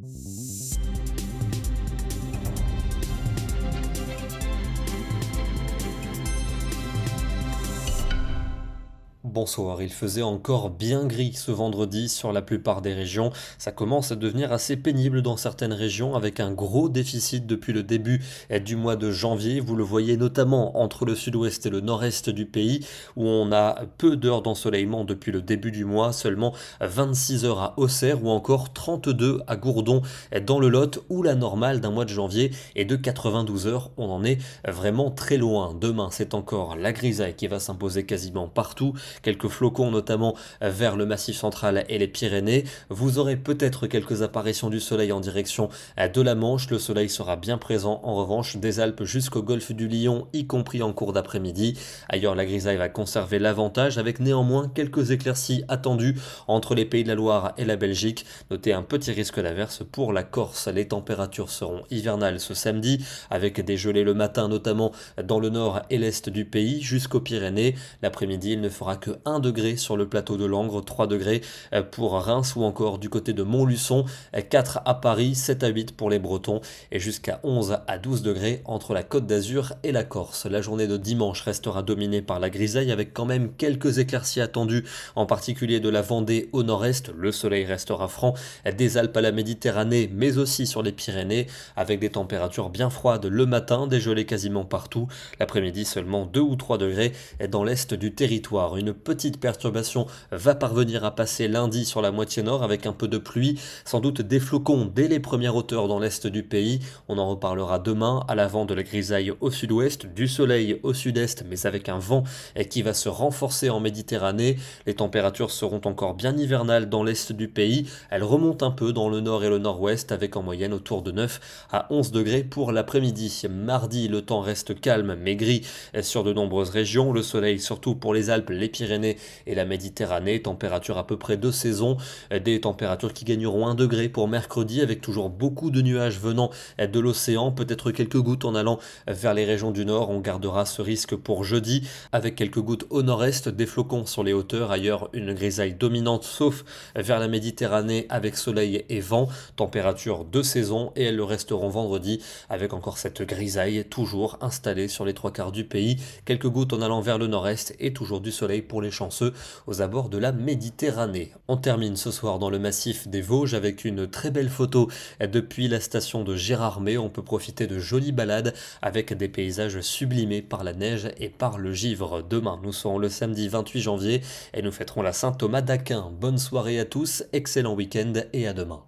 Thank you. Bonsoir, il faisait encore bien gris ce vendredi sur la plupart des régions. Ça commence à devenir assez pénible dans certaines régions avec un gros déficit depuis le début du mois de janvier. Vous le voyez notamment entre le sud-ouest et le nord-est du pays où on a peu d'heures d'ensoleillement depuis le début du mois, seulement 26 heures à Auxerre ou encore 32 à Gourdon dans le Lot où la normale d'un mois de janvier est de 92 heures. On en est vraiment très loin. Demain, c'est encore la grisaille qui va s'imposer quasiment partout quelques flocons notamment euh, vers le massif central et les Pyrénées. Vous aurez peut-être quelques apparitions du soleil en direction euh, de la Manche. Le soleil sera bien présent en revanche des Alpes jusqu'au golfe du Lion, y compris en cours d'après-midi. Ailleurs, la grisaille va conserver l'avantage avec néanmoins quelques éclaircies attendues entre les pays de la Loire et la Belgique. Notez un petit risque d'averse pour la Corse. Les températures seront hivernales ce samedi avec des gelées le matin notamment euh, dans le nord et l'est du pays jusqu'aux Pyrénées. L'après-midi, il ne fera que 1 degré sur le plateau de Langres, 3 degrés euh, pour Reims ou encore du côté de Montluçon, 4 euh, à Paris, 7 à 8 pour les Bretons et jusqu'à 11 à 12 degrés entre la Côte d'Azur et la Corse. La journée de dimanche restera dominée par la grisaille avec quand même quelques éclaircies attendues, en particulier de la Vendée au nord-est. Le soleil restera franc euh, des Alpes à la Méditerranée, mais aussi sur les Pyrénées, avec des températures bien froides le matin, des quasiment partout. L'après-midi seulement 2 ou 3 degrés dans l'est du territoire. Une petite perturbation va parvenir à passer lundi sur la moitié nord avec un peu de pluie, sans doute des flocons dès les premières hauteurs dans l'est du pays. On en reparlera demain à l'avant de la grisaille au sud-ouest, du soleil au sud-est, mais avec un vent qui va se renforcer en Méditerranée. Les températures seront encore bien hivernales dans l'est du pays. Elles remontent un peu dans le nord et le nord-ouest avec en moyenne autour de 9 à 11 degrés pour l'après-midi. Mardi, le temps reste calme mais gris sur de nombreuses régions. Le soleil surtout pour les Alpes, les Pyrénées et la Méditerranée. Température à peu près de saison, des températures qui gagneront 1 degré pour mercredi avec toujours beaucoup de nuages venant de l'océan, peut-être quelques gouttes en allant vers les régions du nord. On gardera ce risque pour jeudi avec quelques gouttes au nord-est, des flocons sur les hauteurs, ailleurs une grisaille dominante sauf vers la Méditerranée avec soleil et vent, température de saison et elles le resteront vendredi avec encore cette grisaille toujours installée sur les trois quarts du pays, quelques gouttes en allant vers le nord-est et toujours du soleil pour les chanceux aux abords de la Méditerranée. On termine ce soir dans le massif des Vosges avec une très belle photo. Depuis la station de Gérardmer, on peut profiter de jolies balades avec des paysages sublimés par la neige et par le givre. Demain, nous serons le samedi 28 janvier et nous fêterons la Saint Thomas d'Aquin. Bonne soirée à tous, excellent week-end et à demain.